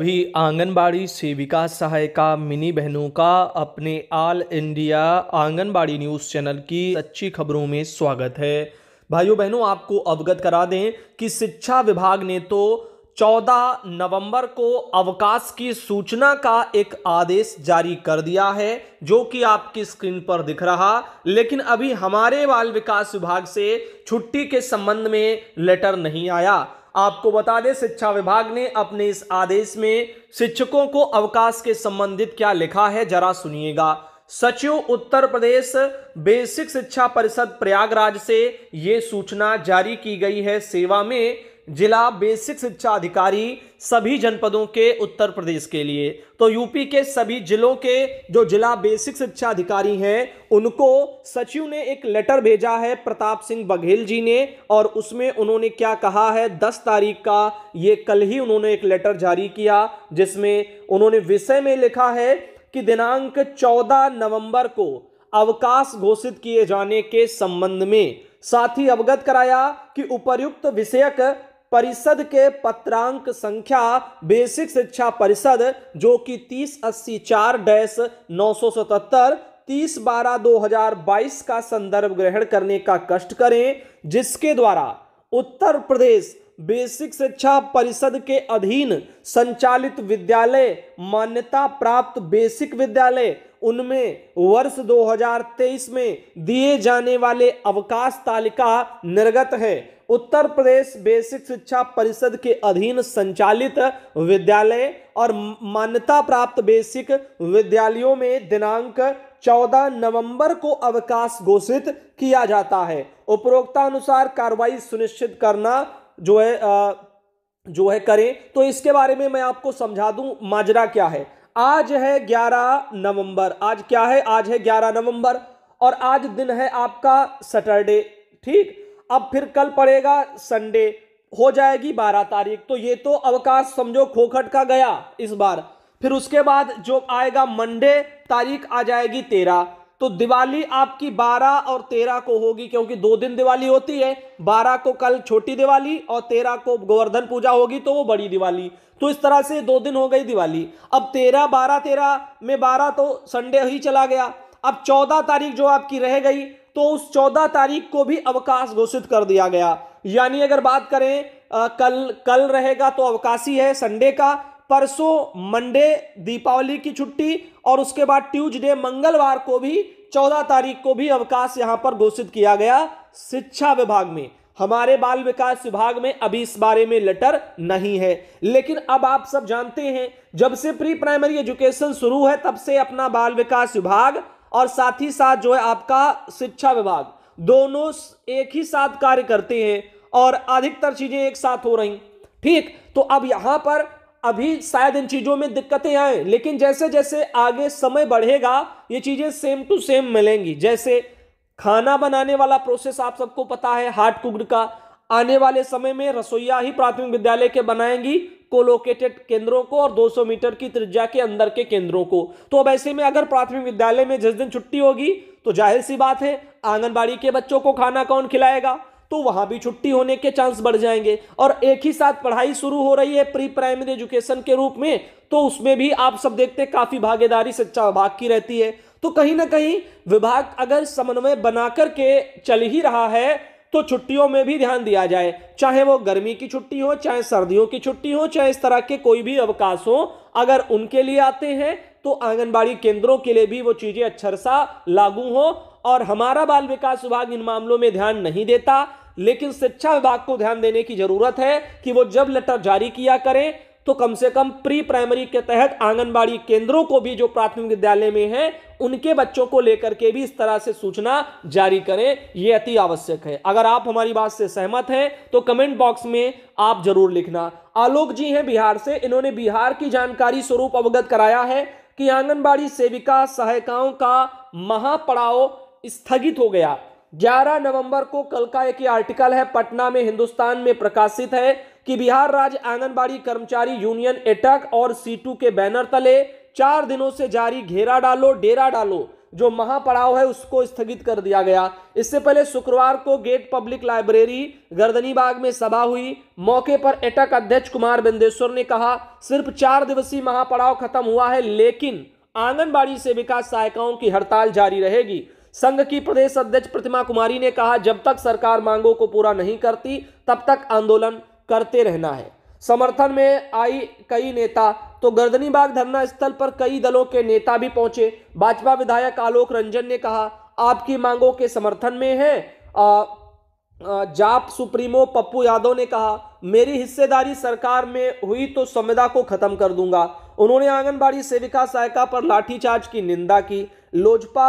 वहीं आंगनबाड़ी सेविका सहायिका मिनी बहनों का अपने all India anganwadi news channel की अच्छी खबरों में स्वागत है भाइयों बहनों आपको अवगत करा दें कि शिक्षा विभाग ने तो 14 नवंबर को अवकाश की सूचना का एक आदेश जारी कर दिया है जो कि आपकी स्क्रीन पर दिख रहा लेकिन अभी हमारे बाल विकास विभाग से छुट्टी के संबंध में लेटर नहीं आया आपको बता दें शिक्षा विभाग ने अपने इस आदेश में शिक्षकों को अवकाश के संबंधित क्या लिखा है जरा सुनिएगा सचिव उत्तर प्रदेश बेसिक शिक्षा परिषद प्रयागराज से ये सूचना जारी की गई है सेवा में जिला बेसिक शिक्षा अधिकारी सभी जनपदों के उत्तर प्रदेश के लिए तो यूपी के सभी जिलों के जो जिला बेसिक शिक्षा अधिकारी हैं उनको सचिव ने एक लेटर भेजा है प्रताप सिंह बघेल जी ने और उसमें उन्होंने क्या कहा है 10 तारीख का ये कल ही उन्होंने एक लेटर जारी किया जिसमें उन्होंने विषय में लिखा है कि दिनांक चौदह नवंबर को अवकाश घोषित किए जाने के संबंध में साथ ही अवगत कराया कि उपर्युक्त विषयक परिषद के पत्रांक संख्या बेसिक शिक्षा परिषद जो कि तीस अस्सी चार डैश नौ सौ सतहत्तर तीस बारह दो हजार बाईस का संदर्भ ग्रहण करने का कष्ट करें जिसके द्वारा उत्तर प्रदेश बेसिक शिक्षा परिषद के अधीन संचालित विद्यालय मान्यता प्राप्त बेसिक विद्यालय उनमें वर्ष 2023 में दिए जाने वाले अवकाश तालिका निर्गत है उत्तर प्रदेश बेसिक शिक्षा परिषद के अधीन संचालित विद्यालय और मान्यता प्राप्त बेसिक विद्यालयों में दिनांक 14 नवंबर को अवकाश घोषित किया जाता है उपरोक्ता अनुसार कार्रवाई सुनिश्चित करना जो है आ, जो है करें तो इसके बारे में मैं आपको समझा दूं माजरा क्या है आज है 11 नवंबर आज क्या है आज है 11 नवंबर और आज दिन है आपका सैटरडे ठीक अब फिर कल पड़ेगा संडे हो जाएगी बारह तारीख तो ये तो अवकाश समझो खोखट का गया इस बार फिर उसके बाद जो आएगा मंडे तारीख आ जाएगी तेरह तो दिवाली आपकी बारह और तेरह को होगी क्योंकि दो दिन दिवाली होती है बारह को कल छोटी दिवाली और तेरह को गोवर्धन पूजा होगी तो वो बड़ी दिवाली तो इस तरह से दो दिन हो गई दिवाली अब तेरह बारह तेरह में बारह तो संडे ही चला गया अब चौदह तारीख जो आपकी रह गई तो उस चौदह तारीख को भी अवकाश घोषित कर दिया गया यानी अगर बात करें आ, कल कल रहेगा तो अवकाशी है संडे का परसों मंडे दीपावली की छुट्टी और उसके बाद ट्यूजडे मंगलवार को भी चौदह तारीख को भी अवकाश यहां पर घोषित किया गया शिक्षा विभाग में हमारे बाल विकास विभाग में अभी इस बारे में लेटर नहीं है लेकिन अब आप सब जानते हैं जब से प्री प्राइमरी एजुकेशन शुरू है तब से अपना बाल विकास विभाग और साथ ही साथ जो है आपका शिक्षा विभाग दोनों एक ही साथ कार्य करते हैं और अधिकतर चीजें एक साथ हो रही ठीक तो अब यहां पर अभी शायद इन चीजों में दिक्कतें आए लेकिन जैसे जैसे आगे समय बढ़ेगा ये चीजें सेम टू सेम मिलेंगी जैसे खाना बनाने वाला प्रोसेस आप सबको पता है हार्ट कुकड का आने वाले समय में रसोईया ही प्राथमिक विद्यालय के बनाएंगी कोलोकेटेड केंद्रों को और 200 मीटर की त्रिज्या के अंदर के केंद्रों को तो अब ऐसे में अगर प्राथमिक विद्यालय में जिस दिन छुट्टी होगी तो जाहिर सी बात है आंगनबाड़ी के बच्चों को खाना कौन खिलाएगा तो वहां भी छुट्टी होने के चांस बढ़ जाएंगे और एक ही साथ पढ़ाई शुरू हो रही है प्री प्राइमरी एजुकेशन के रूप में तो उसमें भी आप सब देखते हैं काफी भागीदारी शिक्षा विभाग की रहती है तो कहीं ना कहीं विभाग अगर समन्वय बनाकर के चल ही रहा है तो छुट्टियों में भी ध्यान दिया जाए चाहे वो गर्मी की छुट्टी हो चाहे सर्दियों की छुट्टी हो चाहे इस तरह के कोई भी अवकाश हो अगर उनके लिए आते हैं तो आंगनबाड़ी केंद्रों के लिए भी वो चीज़ें अच्छर सा लागू हो और हमारा बाल विकास विभाग इन मामलों में ध्यान नहीं देता लेकिन शिक्षा विभाग को ध्यान देने की जरूरत है कि वो जब लेटर जारी किया करें तो कम से कम प्री प्राइमरी के तहत आंगनबाड़ी केंद्रों को भी जो प्राथमिक विद्यालय में है उनके बच्चों को लेकर के भी इस तरह से सूचना जारी करें यह अति आवश्यक है अगर आप हमारी बात से सहमत हैं तो कमेंट बॉक्स में आप जरूर लिखना आलोक जी हैं बिहार से इन्होंने बिहार की जानकारी स्वरूप अवगत कराया है कि आंगनबाड़ी सेविका सहायिकाओं का महापड़ाव स्थगित हो गया 11 नवंबर को कल का एक आर्टिकल है पटना में हिंदुस्तान में प्रकाशित है कि बिहार राज्य आंगनबाड़ी कर्मचारी यूनियन एटक और सी के बैनर तले चार दिनों से जारी घेरा डालो डेरा डालो जो महापड़ाव है उसको स्थगित कर दिया गया इससे पहले शुक्रवार को गेट पब्लिक लाइब्रेरी गर्दनीबाग में सभा हुई मौके पर एटक अध्यक्ष कुमार बिंदेश्वर ने कहा सिर्फ चार दिवसीय महापड़ाव खत्म हुआ है लेकिन आंगनबाड़ी से विकास सहायिकाओं की हड़ताल जारी रहेगी संघ की प्रदेश अध्यक्ष प्रतिमा कुमारी ने कहा जब तक सरकार मांगों को पूरा नहीं करती तब तक आंदोलन करते रहना है समर्थन में आई कई नेता तो गर्दनी बाग धरना स्थल पर कई दलों के नेता भी पहुंचे भाजपा विधायक आलोक रंजन ने कहा आपकी मांगों के समर्थन में है आ, जाप सुप्रीमो पप्पू यादव ने कहा मेरी हिस्सेदारी सरकार में हुई तो संविदा को खत्म कर दूंगा उन्होंने आंगनबाड़ी सेविका सहायिका पर लाठीचार्ज की निंदा की लोजपा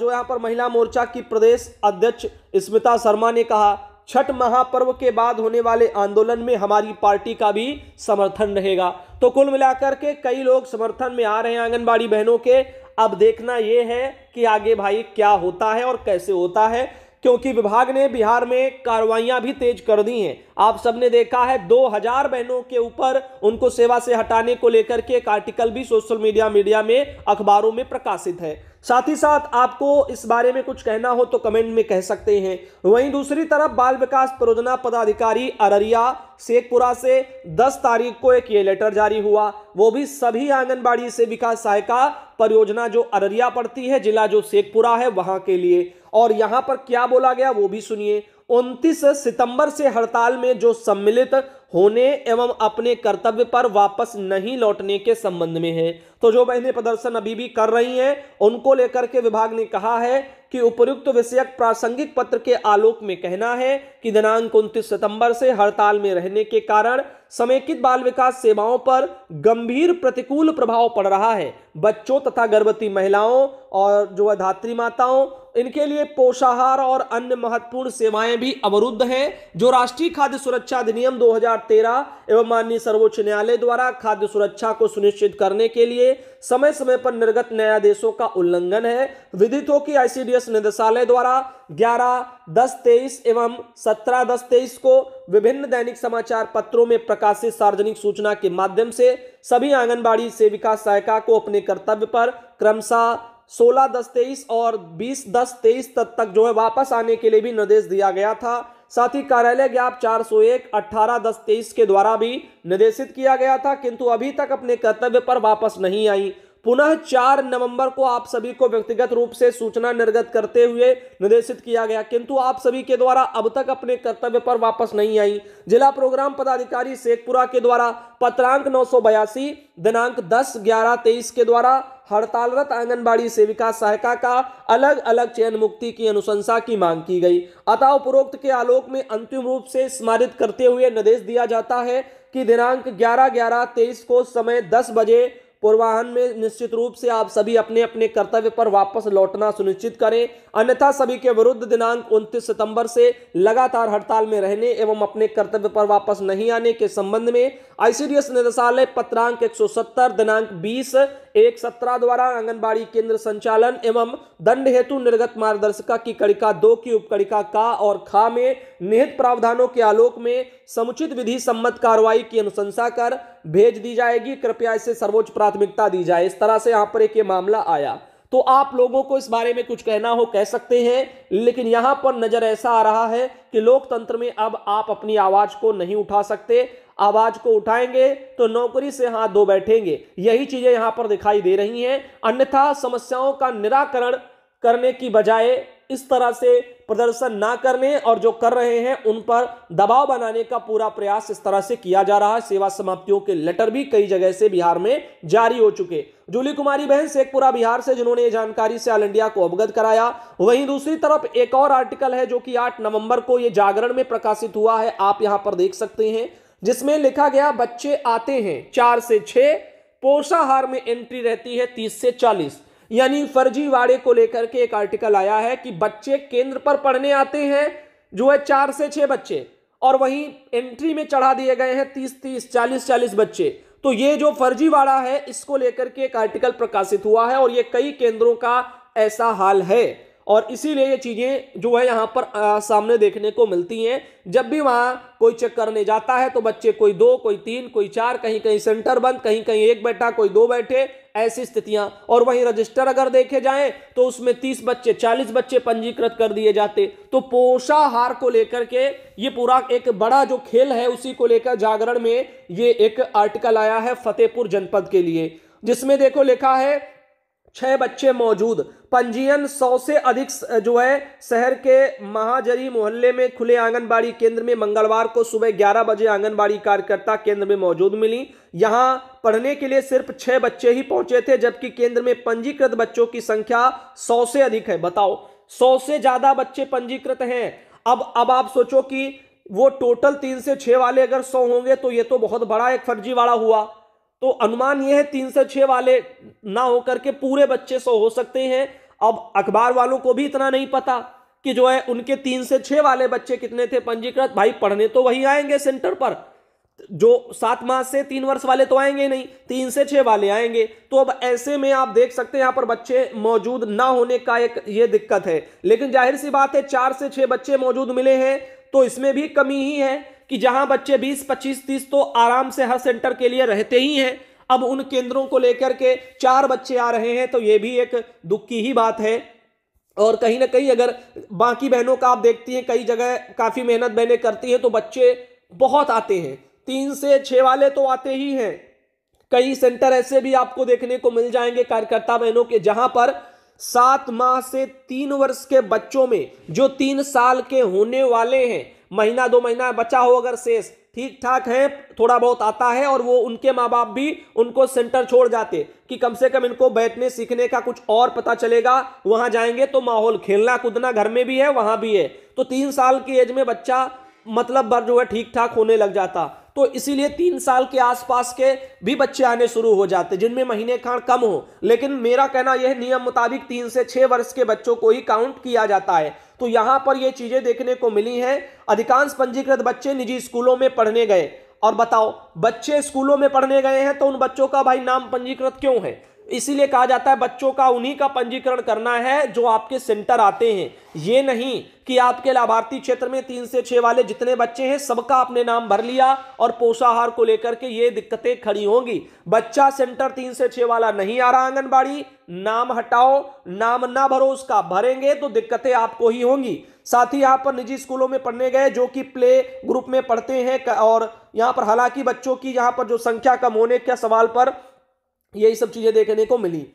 जो यहाँ पर महिला मोर्चा की प्रदेश अध्यक्ष स्मिता शर्मा ने कहा छठ महापर्व के बाद होने वाले आंदोलन में हमारी पार्टी का भी समर्थन रहेगा तो कुल मिलाकर के कई लोग समर्थन में आ रहे हैं आंगनबाड़ी बहनों के अब देखना यह है कि आगे भाई क्या होता है और कैसे होता है क्योंकि विभाग ने बिहार में कार्रवाइयां भी तेज कर दी हैं आप सबने देखा है 2000 बहनों के ऊपर उनको सेवा से हटाने को लेकर के एक आर्टिकल भी सोशल मीडिया मीडिया में अखबारों में प्रकाशित है साथ ही साथ आपको इस बारे में कुछ कहना हो तो कमेंट में कह सकते हैं वहीं दूसरी तरफ बाल विकास परियोजना पदाधिकारी अररिया शेखपुरा से 10 तारीख को एक ये लेटर जारी हुआ वो भी सभी आंगनबाड़ी से विकास सहायिका परियोजना जो अररिया पड़ती है जिला जो शेखपुरा है वहां के लिए और यहाँ पर क्या बोला गया वो भी सुनिए 29 सितंबर से हड़ताल में जो सम्मिलित होने एवं अपने कर्तव्य पर वापस नहीं लौटने के संबंध में है तो जो बहनें प्रदर्शन अभी भी कर रही हैं उनको लेकर के विभाग ने कहा है कि उपयुक्त विषयक प्रासंगिक पत्र के आलोक में कहना है कि दिनांक उनतीस सितंबर से हड़ताल में रहने के कारण समेकित बाल विकास सेवाओं पर गंभीर प्रतिकूल प्रभाव पड़ रहा है बच्चों तथा गर्भवती महिलाओं और जो है धात्री माताओं इनके लिए पोषाहार और अन्य महत्वपूर्ण सेवाएं भी अवरुद्ध हैं जो राष्ट्रीय खाद्य सुरक्षा अधिनियम 2013 एवं माननीय सर्वोच्च न्यायालय द्वारा खाद्य सुरक्षा को सुनिश्चित करने के लिए समय समय पर निर्गत न्यायादेशों का उल्लंघन है विदित हो कि आईसीडीएस निदेशालय द्वारा 11 दस तेईस एवं 17 दस तेईस को विभिन्न दैनिक समाचार पत्रों में प्रकाशित सार्वजनिक सूचना के माध्यम से सभी आंगनबाड़ी सेविका सहायिका को अपने कर्तव्य पर क्रमशः सोलह दस तेईस और बीस दस तेईस तक तक जो है वापस आने के लिए भी निर्देश दिया गया था साथ ही कार्यालय ज्ञाप 401 अट्ठारह दस तेईस के द्वारा भी निर्देशित किया गया था किंतु अभी तक अपने कर्तव्य पर वापस नहीं आई पुनः चार नवंबर को आप सभी को व्यक्तिगत रूप से सूचना निर्गत करते हुए निर्देशित किया गया किंतु आप सभी के द्वारा अब तक अपने कर्तव्य पर वापस नहीं आई जिला प्रोग्राम पदाधिकारी शेखपुरा के द्वारा पत्रांक नौ दिनांक दस ग्यारह तेईस के द्वारा हड़तालरत आंगनबाड़ी सेविका सहायिका का अलग अलग चयन मुक्ति की अनुशंसा की मांग की गई अतः उपरोक्त के आलोक में अंतिम रूप से स्मारित करते हुए निर्देश दिया जाता है कि दिनांक ग्यारह ग्यारह तेईस को समय दस बजे पूर्वाहन में निश्चित रूप से आप सभी अपने अपने कर्तव्य पर वापस लौटना सुनिश्चित करें अन्यथा सभी के विरुद्ध दिनांक 29 सितंबर से लगातार हड़ताल में रहने एवं अपने कर्तव्य पर वापस नहीं आने के संबंध में आईसीडीएस निदेशालय पत्रांक 170 दिनांक 20 एक सत्रह द्वारा आंगनबाड़ी केंद्र संचालन एवं दंड हेतु निर्गत मार्गदर्शिका की कड़िका दो की उपकड़िका का और खा में निहित प्रावधानों के आलोक में समुचित विधि सम्मत कार्रवाई की अनुशंसा कर भेज दी जाएगी कृपया इसे सर्वोच्च प्राथमिकता दी जाए इस तरह से यहां पर एक ये मामला आया तो आप लोगों को इस बारे में कुछ कहना हो कह सकते हैं लेकिन यहां पर नजर ऐसा आ रहा है कि लोकतंत्र में अब आप अपनी आवाज को नहीं उठा सकते आवाज को उठाएंगे तो नौकरी से हाथ धो बैठेंगे यही चीजें यहां पर दिखाई दे रही हैं अन्यथा समस्याओं का निराकरण करने की बजाय इस तरह से प्रदर्शन ना करने और जो कर रहे हैं उन पर दबाव बनाने का पूरा प्रयास इस तरह से किया जा रहा है सेवा समाप्तियों के लेटर भी कई जगह से बिहार में जारी हो चुके जूली कुमारी बहन शेखपुरा बिहार से जिन्होंने ये जानकारी से ऑल इंडिया को अवगत कराया वहीं दूसरी तरफ एक और आर्टिकल है जो कि 8 नवंबर को ये जागरण में प्रकाशित हुआ है आप यहां पर देख सकते हैं जिसमें लिखा गया बच्चे आते हैं चार से छः पोषाहार में एंट्री रहती है तीस से चालीस यानी फर्जीवाड़े को लेकर के एक आर्टिकल आया है कि बच्चे केंद्र पर पढ़ने आते हैं जो है चार से छह बच्चे और वहीं एंट्री में चढ़ा दिए गए हैं तीस तीस चालीस चालीस बच्चे तो ये जो फर्जीवाड़ा है इसको लेकर के एक आर्टिकल प्रकाशित हुआ है और ये कई केंद्रों का ऐसा हाल है और इसीलिए ये चीज़ें जो है यहाँ पर आ, सामने देखने को मिलती हैं जब भी वहाँ कोई चेक करने जाता है तो बच्चे कोई दो कोई तीन कोई चार कहीं कहीं सेंटर बंद कहीं कहीं एक बैठा कोई दो बैठे ऐसी स्थितियां और वहीं रजिस्टर अगर देखे जाएं तो उसमें तीस बच्चे चालीस बच्चे पंजीकृत कर दिए जाते तो पोषाहार को लेकर के ये पूरा एक बड़ा जो खेल है उसी को लेकर जागरण में ये एक आर्टिकल आया है फतेहपुर जनपद के लिए जिसमें देखो लिखा है छह बच्चे मौजूद पंजीयन सौ से अधिक जो है शहर के महाजरी मोहल्ले में खुले आंगनबाड़ी केंद्र में मंगलवार को सुबह 11 बजे आंगनबाड़ी कार्यकर्ता केंद्र में मौजूद मिली यहां पढ़ने के लिए सिर्फ छह बच्चे ही पहुंचे थे जबकि केंद्र में पंजीकृत बच्चों की संख्या सौ से अधिक है बताओ सौ से ज्यादा बच्चे पंजीकृत हैं अब अब आप सोचो कि वो टोटल तीन से छः वाले अगर सौ होंगे तो ये तो बहुत बड़ा एक फर्जीवाड़ा हुआ तो अनुमान यह है तीन से छः वाले ना होकर के पूरे बच्चे सौ हो सकते हैं अब अखबार वालों को भी इतना नहीं पता कि जो है उनके तीन से छः वाले बच्चे कितने थे पंजीकृत भाई पढ़ने तो वही आएंगे सेंटर पर जो सात माह से तीन वर्ष वाले तो आएंगे नहीं तीन से छः वाले आएंगे तो अब ऐसे में आप देख सकते हैं यहाँ पर बच्चे मौजूद ना होने का एक ये दिक्कत है लेकिन जाहिर सी बात है चार से छः बच्चे मौजूद मिले हैं तो इसमें भी कमी ही है कि जहां बच्चे 20, 25, 30 तो आराम से हर सेंटर के लिए रहते ही हैं अब उन केंद्रों को लेकर के चार बच्चे आ रहे हैं तो ये भी एक दुख की ही बात है और कहीं ना कहीं अगर बाकी बहनों का आप देखती हैं कई जगह काफ़ी मेहनत बहनें करती हैं तो बच्चे बहुत आते हैं तीन से छः वाले तो आते ही हैं कई सेंटर ऐसे भी आपको देखने को मिल जाएंगे कार्यकर्ता बहनों के जहां पर सात माह से तीन वर्ष के बच्चों में जो तीन साल के होने वाले हैं महीना दो महीना बचा हो अगर शेष ठीक ठाक है थोड़ा बहुत आता है और वो उनके माँ बाप भी उनको सेंटर छोड़ जाते कि कम से कम इनको बैठने सीखने का कुछ और पता चलेगा वहाँ जाएंगे तो माहौल खेलना कूदना घर में भी है वहाँ भी है तो तीन साल की एज में बच्चा मतलब भर जो है ठीक ठाक होने लग जाता तो इसीलिए तीन साल के आसपास के भी बच्चे आने शुरू हो जाते जिनमें महीने खाण कम हो लेकिन मेरा कहना यह नियम मुताबिक तीन से छः वर्ष के बच्चों को ही काउंट किया जाता है तो यहां पर ये चीज़ें देखने को मिली हैं अधिकांश पंजीकृत बच्चे निजी स्कूलों में पढ़ने गए और बताओ बच्चे स्कूलों में पढ़ने गए हैं तो उन बच्चों का भाई नाम पंजीकृत क्यों है इसीलिए कहा जाता है बच्चों का उन्हीं का पंजीकरण करना है जो आपके सेंटर आते हैं ये नहीं कि आपके लाभार्थी क्षेत्र में तीन से छह वाले जितने बच्चे हैं सबका आपने नाम भर लिया और पोषाहार को लेकर के ये दिक्कतें खड़ी होंगी बच्चा सेंटर तीन से छह वाला नहीं आ रहा आंगनबाड़ी नाम हटाओ नाम ना भरो उसका भरेंगे तो दिक्कतें आपको ही होंगी साथ ही यहाँ पर निजी स्कूलों में पढ़ने गए जो कि प्ले ग्रुप में पढ़ते हैं और यहाँ पर हालांकि बच्चों की यहाँ पर जो संख्या कम होने के सवाल पर यही सब चीज़ें देखने को मिली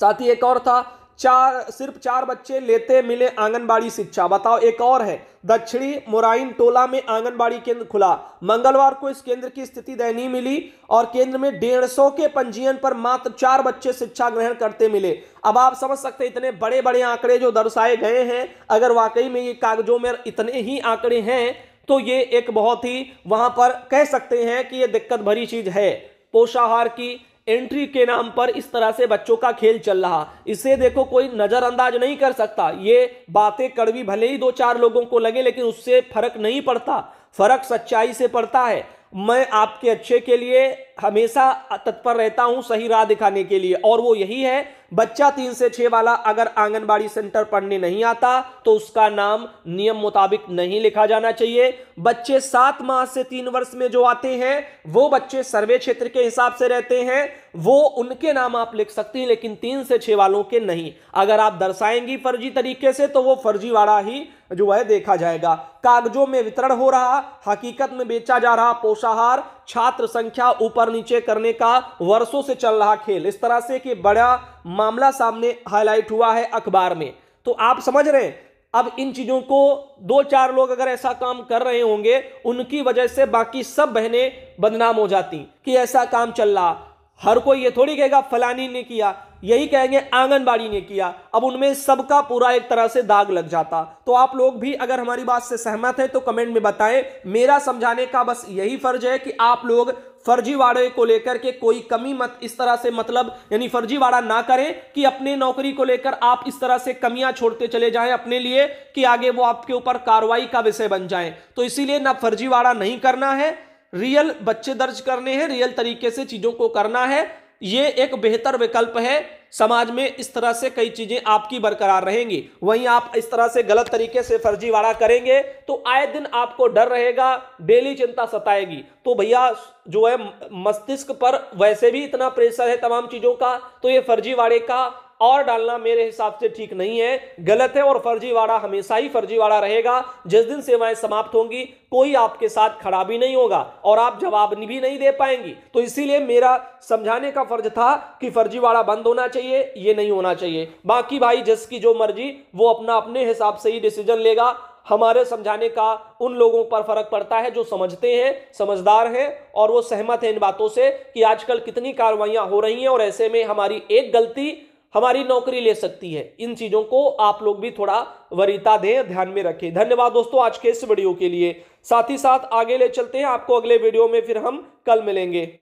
साथ ही एक और था चार सिर्फ चार बच्चे लेते मिले आंगनबाड़ी शिक्षा बताओ एक और है दक्षिणी मोराइन टोला में आंगनबाड़ी केंद्र खुला मंगलवार को इस केंद्र की स्थिति दयनीय मिली और केंद्र में डेढ़ सौ के पंजीयन पर मात्र चार बच्चे शिक्षा ग्रहण करते मिले अब आप समझ सकते हैं इतने बड़े बड़े आंकड़े जो दर्शाए गए हैं अगर वाकई में ये कागजों में इतने ही आंकड़े हैं तो ये एक बहुत ही वहां पर कह सकते हैं कि ये दिक्कत भरी चीज है पोषाहार की एंट्री के नाम पर इस तरह से बच्चों का खेल चल रहा इसे देखो कोई नज़रअंदाज नहीं कर सकता ये बातें कड़वी भले ही दो चार लोगों को लगे लेकिन उससे फर्क नहीं पड़ता फर्क सच्चाई से पड़ता है मैं आपके अच्छे के लिए हमेशा तत्पर रहता हूं सही राह दिखाने के लिए और वो यही है बच्चा तीन से छह वाला अगर आंगनबाड़ी सेंटर पढ़ने नहीं आता तो उसका नाम नियम मुताबिक नहीं लिखा जाना चाहिए बच्चे सात माह से तीन वर्ष में जो आते हैं वो बच्चे सर्वे क्षेत्र के हिसाब से रहते हैं वो उनके नाम आप लिख सकती हैं लेकिन तीन से छह वालों के नहीं अगर आप दर्शाएंगी फर्जी तरीके से तो वो फर्जीवाड़ा ही जो है देखा जाएगा कागजों में वितरण हो रहा हकीकत में बेचा जा रहा पोषाहार छात्र संख्या ऊपर नीचे करने का वर्षों से चल रहा खेल इस तरह से कि बड़ा मामला सामने हाईलाइट हुआ है अखबार में तो आप समझ रहे हैं अब इन चीज़ों को दो चार लोग अगर ऐसा काम कर रहे होंगे उनकी वजह से बाकी सब बहनें बदनाम हो जाती कि ऐसा काम चल रहा हर कोई ये थोड़ी कहेगा फलानी ने किया यही कहेंगे आंगनबाड़ी ने किया अब उनमें सबका पूरा एक तरह से दाग लग जाता तो आप लोग भी अगर हमारी बात से सहमत हैं तो कमेंट में बताएं मेरा समझाने का बस यही फर्ज है कि आप लोग फर्जीवाड़े को लेकर के कोई कमी मत इस तरह से मतलब यानी फर्जीवाड़ा ना करें कि अपने नौकरी को लेकर आप इस तरह से कमियां छोड़ते चले जाएं अपने लिए कि आगे वो आपके ऊपर कार्रवाई का विषय बन जाए तो इसीलिए ना फर्जीवाड़ा नहीं करना है रियल बच्चे दर्ज करने हैं रियल तरीके से चीज़ों को करना है ये एक बेहतर विकल्प है समाज में इस तरह से कई चीज़ें आपकी बरकरार रहेंगी वहीं आप इस तरह से गलत तरीके से फर्जीवाड़ा करेंगे तो आए दिन आपको डर रहेगा डेली चिंता सताएगी तो भैया जो है मस्तिष्क पर वैसे भी इतना प्रेशर है तमाम चीज़ों का तो ये फर्जीवाड़े का और डालना मेरे हिसाब से ठीक नहीं है गलत है और फर्जीवाड़ा हमेशा ही फर्जीवाड़ा रहेगा जिस दिन सेवाएं समाप्त होंगी कोई आपके साथ खड़ा भी नहीं होगा और आप जवाब भी नहीं दे पाएंगी तो इसीलिए मेरा समझाने का फर्ज था कि फर्जीवाड़ा बंद होना चाहिए ये नहीं होना चाहिए बाकी भाई जिसकी जो मर्जी वो अपना अपने हिसाब से ही डिसीजन लेगा हमारे समझाने का उन लोगों पर फर्क पड़ता है जो समझते हैं समझदार हैं और वो सहमत हैं इन बातों से कि आजकल कितनी कार्रवाइयाँ हो रही हैं और ऐसे में हमारी एक गलती हमारी नौकरी ले सकती है इन चीजों को आप लोग भी थोड़ा वरीता दें ध्यान में रखें धन्यवाद दोस्तों आज के इस वीडियो के लिए साथ ही साथ आगे ले चलते हैं आपको अगले वीडियो में फिर हम कल मिलेंगे